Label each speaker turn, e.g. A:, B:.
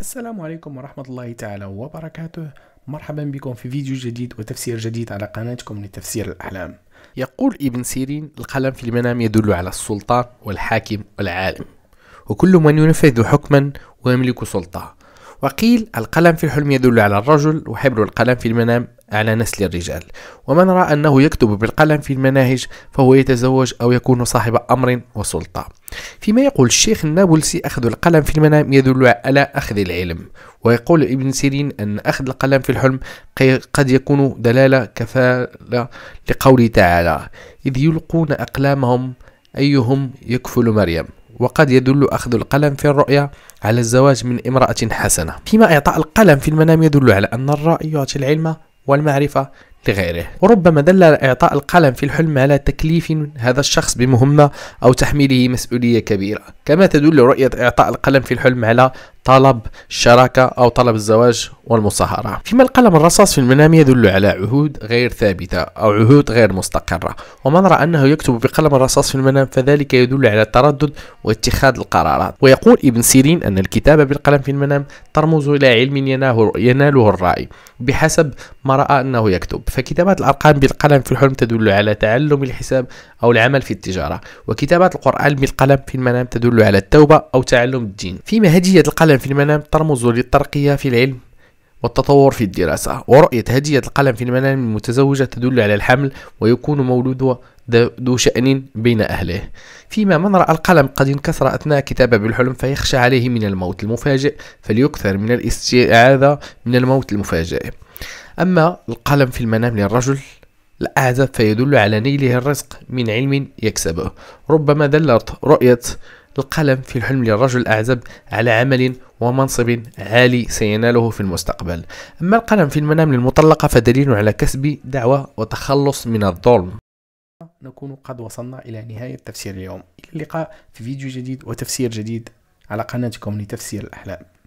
A: السلام عليكم ورحمة الله تعالى وبركاته مرحبا بكم في فيديو جديد وتفسير جديد على قناتكم لتفسير الأحلام يقول ابن سيرين القلم في المنام يدل على السلطان والحاكم والعالم وكل من ينفذ حكما ويملك سلطة وقيل القلم في الحلم يدل على الرجل وحبر القلم في المنام على نسل الرجال ومن رأى أنه يكتب بالقلم في المناهج فهو يتزوج أو يكون صاحب أمر وسلطة فيما يقول الشيخ النابلسي أخذ القلم في المنام يدل على أخذ العلم ويقول ابن سيرين أن أخذ القلم في الحلم قد يكون دلالة كفالة لقوله تعالى إذ يلقون أقلامهم أيهم يكفل مريم وقد يدل أخذ القلم في الرؤيا على الزواج من امرأة حسنة فيما إعطاء القلم في المنام يدل على أن الرأي يعطي العلم والمعرفة لغيره وربما دل إعطاء القلم في الحلم على تكليف هذا الشخص بمهمة أو تحميله مسؤولية كبيرة كما تدل رؤية إعطاء القلم في الحلم على طلب الشراكة أو طلب الزواج والمصاهرة فيما القلم الرصاص في المنام يدل على عهود غير ثابتة أو عهود غير مستقرة ومن رأى أنه يكتب بقلم الرصاص في المنام فذلك يدل على التردد واتخاذ القرارات ويقول ابن سيرين أن الكتابة بالقلم في المنام ترمز إلى علم يناله الرأي بحسب ما رأى أنه يكتب فكتابة الأرقام بالقلم في الحلم تدل على تعلم الحساب أو العمل في التجارة وكتابة القرآن بالقلم في المنام تدل على التوبة أو تعلم الدين فيما هدية القلم القلم في المنام ترمز للترقية في العلم والتطور في الدراسة ورؤية هدية القلم في المنام المتزوجة تدل على الحمل ويكون مولود ذو شأن بين أهله فيما من رأى القلم قد انكسر أثناء كتابة بالحلم فيخشى عليه من الموت المفاجئ فليكثر من الاستعاذة من الموت المفاجئ أما القلم في المنام للرجل الأعزب فيدل على نيله الرزق من علم يكسبه ربما دلت رؤية القلم في الحلم للرجل الأعزب على عمل ومنصب عالي سيناله في المستقبل أما القلم في المنام للمطلقة فدليل على كسب دعوة وتخلص من الظلم نكون قد وصلنا إلى نهاية تفسير اليوم إلى اللقاء في فيديو جديد وتفسير جديد على قناتكم لتفسير الأحلام